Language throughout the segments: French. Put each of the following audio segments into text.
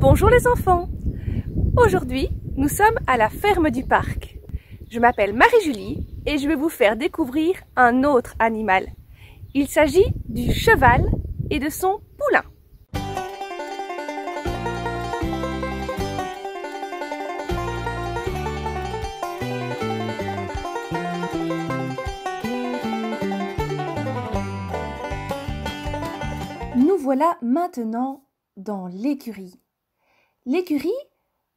Bonjour les enfants Aujourd'hui, nous sommes à la ferme du parc. Je m'appelle Marie-Julie et je vais vous faire découvrir un autre animal. Il s'agit du cheval et de son poulain. Nous voilà maintenant dans l'écurie. L'écurie,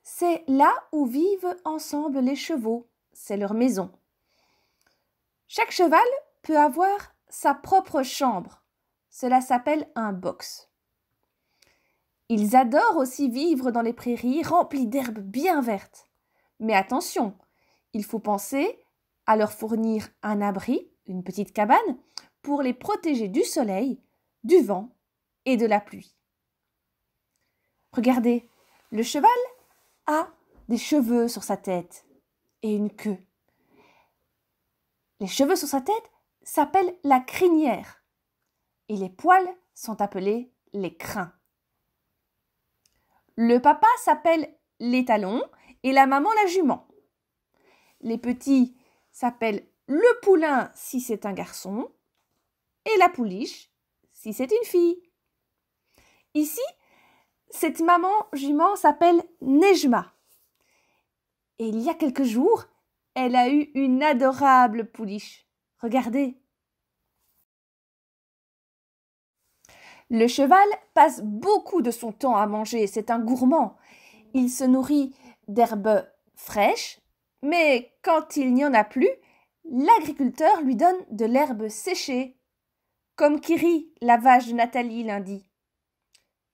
c'est là où vivent ensemble les chevaux, c'est leur maison. Chaque cheval peut avoir sa propre chambre, cela s'appelle un box. Ils adorent aussi vivre dans les prairies remplies d'herbes bien vertes. Mais attention, il faut penser à leur fournir un abri, une petite cabane, pour les protéger du soleil, du vent et de la pluie. Regardez, le cheval a des cheveux sur sa tête et une queue. Les cheveux sur sa tête s'appellent la crinière et les poils sont appelés les crins. Le papa s'appelle les talons et la maman la jument. Les petits s'appellent le poulain si c'est un garçon et la pouliche si c'est une fille. Ici, cette maman jument s'appelle Nejma. Et il y a quelques jours, elle a eu une adorable pouliche. Regardez. Le cheval passe beaucoup de son temps à manger, c'est un gourmand. Il se nourrit d'herbes fraîches, mais quand il n'y en a plus, l'agriculteur lui donne de l'herbe séchée, comme Kiri, la vache de Nathalie lundi.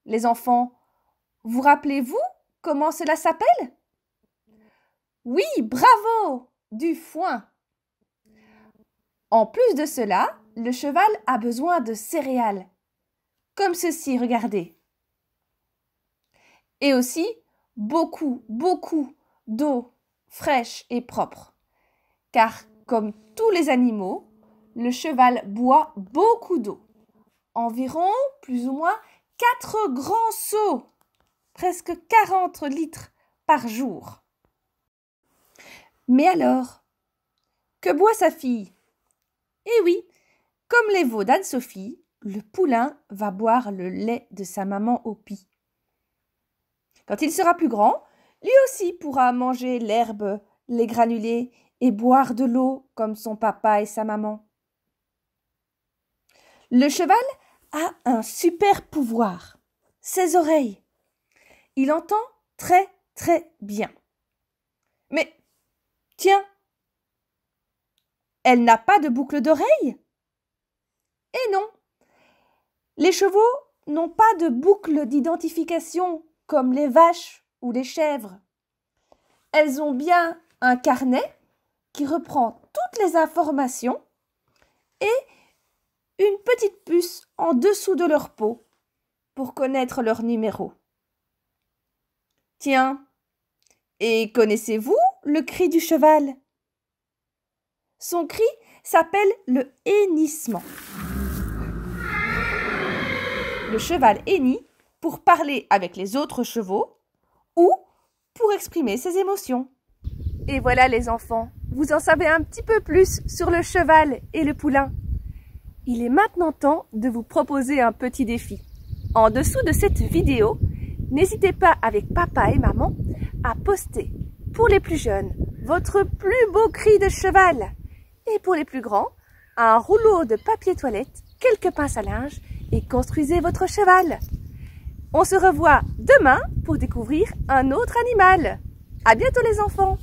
Les enfants, vous rappelez-vous comment cela s'appelle Oui, bravo Du foin En plus de cela, le cheval a besoin de céréales. Comme ceci, regardez. Et aussi beaucoup, beaucoup d'eau fraîche et propre. Car comme tous les animaux, le cheval boit beaucoup d'eau. Environ, plus ou moins, quatre grands seaux presque 40 litres par jour. Mais alors, que boit sa fille Eh oui, comme les veaux d'Anne-Sophie, le poulain va boire le lait de sa maman au pis. Quand il sera plus grand, lui aussi pourra manger l'herbe, les granulés et boire de l'eau comme son papa et sa maman. Le cheval a un super pouvoir, ses oreilles. Il entend très très bien. Mais tiens, elle n'a pas de boucle d'oreille Et eh non Les chevaux n'ont pas de boucle d'identification comme les vaches ou les chèvres. Elles ont bien un carnet qui reprend toutes les informations et une petite puce en dessous de leur peau pour connaître leur numéro. Tiens, et connaissez-vous le cri du cheval Son cri s'appelle le hennissement. Le cheval hennit pour parler avec les autres chevaux ou pour exprimer ses émotions. Et voilà les enfants, vous en savez un petit peu plus sur le cheval et le poulain. Il est maintenant temps de vous proposer un petit défi. En dessous de cette vidéo, N'hésitez pas avec papa et maman à poster pour les plus jeunes votre plus beau cri de cheval et pour les plus grands un rouleau de papier toilette, quelques pinces à linge et construisez votre cheval. On se revoit demain pour découvrir un autre animal. À bientôt les enfants